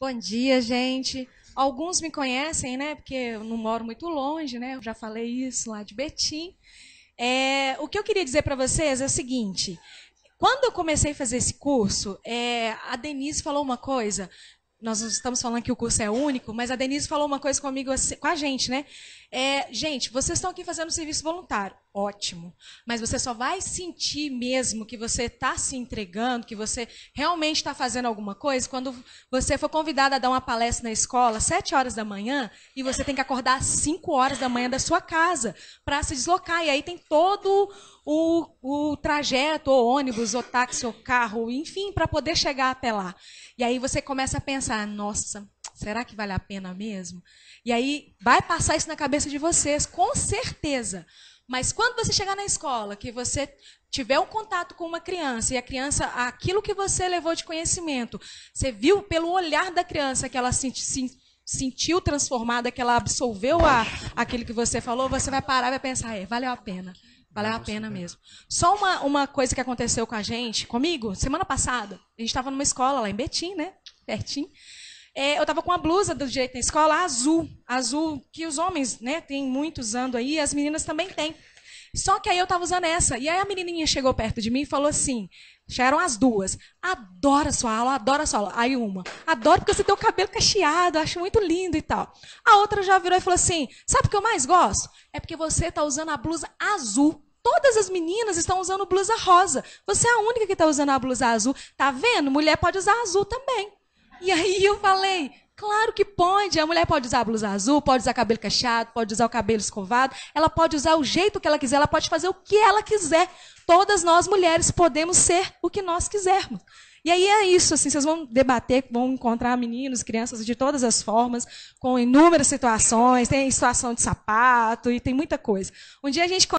Bom dia, gente. Alguns me conhecem, né? Porque eu não moro muito longe, né? Eu já falei isso lá de Betim. É, o que eu queria dizer para vocês é o seguinte: quando eu comecei a fazer esse curso, é, a Denise falou uma coisa. Nós estamos falando que o curso é único, mas a Denise falou uma coisa comigo, assim, com a gente, né? É, gente, vocês estão aqui fazendo serviço voluntário ótimo. Mas você só vai sentir mesmo que você está se entregando, que você realmente está fazendo alguma coisa, quando você for convidado a dar uma palestra na escola às horas da manhã e você tem que acordar às cinco horas da manhã da sua casa para se deslocar. E aí tem todo o, o trajeto, ou ônibus, ou táxi, ou carro, enfim, para poder chegar até lá. E aí você começa a pensar: nossa, será que vale a pena mesmo? E aí vai passar isso na cabeça de vocês, com certeza. Mas quando você chegar na escola, que você tiver um contato com uma criança e a criança, aquilo que você levou de conhecimento, você viu pelo olhar da criança que ela se, se sentiu transformada, que ela absorveu a, aquilo que você falou, você vai parar e vai pensar, é, valeu a pena. Valeu a pena mesmo. Só uma, uma coisa que aconteceu com a gente, comigo, semana passada. A gente estava numa escola lá em Betim, né? Pertinho. É, eu estava com uma blusa do direito na escola azul, azul que os homens, né, muito usando aí, as meninas também têm. Só que aí eu estava usando essa. E aí a menininha chegou perto de mim e falou assim: já eram as duas. Adoro a sua aula, adoro a sua aula. Aí uma, adoro porque você tem o cabelo cacheado, acho muito lindo e tal. A outra já virou e falou assim: sabe o que eu mais gosto? É porque você está usando a blusa azul. Todas as meninas estão usando blusa rosa. Você é a única que está usando a blusa azul. Tá vendo? Mulher pode usar azul também. E aí eu falei, claro que pode. A mulher pode usar a blusa azul, pode usar cabelo cacheado, pode usar o cabelo escovado, ela pode usar o jeito que ela quiser, ela pode fazer o que ela quiser. Todas nós mulheres podemos ser o que nós quisermos. E aí é isso, assim, vocês vão debater, vão encontrar meninos, crianças de todas as formas, com inúmeras situações, tem situação de sapato e tem muita coisa. Um dia a gente